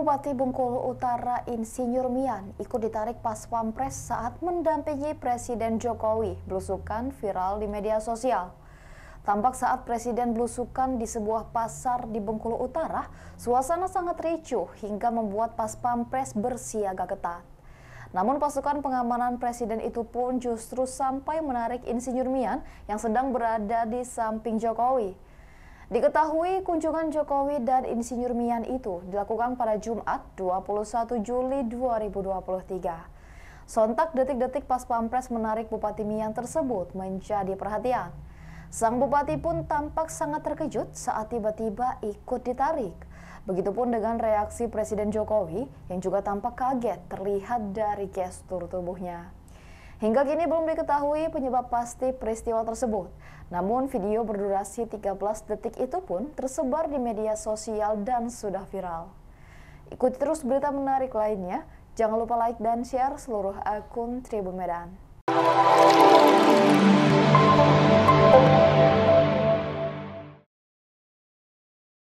Bupati Bengkulu Utara Insinyur Mian ikut ditarik pas pampres saat mendampingi Presiden Jokowi belusukan viral di media sosial. Tampak saat Presiden belusukan di sebuah pasar di Bengkulu Utara, suasana sangat ricuh hingga membuat pas pampres bersiaga ketat. Namun pasukan pengamanan Presiden itu pun justru sampai menarik Insinyur Mian yang sedang berada di samping Jokowi. Diketahui kunjungan Jokowi dan Insinyur Mian itu dilakukan pada Jumat 21 Juli 2023. Sontak detik-detik pas pampres menarik Bupati Mian tersebut menjadi perhatian. Sang Bupati pun tampak sangat terkejut saat tiba-tiba ikut ditarik. Begitupun dengan reaksi Presiden Jokowi yang juga tampak kaget terlihat dari gestur tubuhnya. Hingga kini belum diketahui penyebab pasti peristiwa tersebut. Namun video berdurasi 13 detik itu pun tersebar di media sosial dan sudah viral. Ikuti terus berita menarik lainnya. Jangan lupa like dan share seluruh akun Tribun Medan.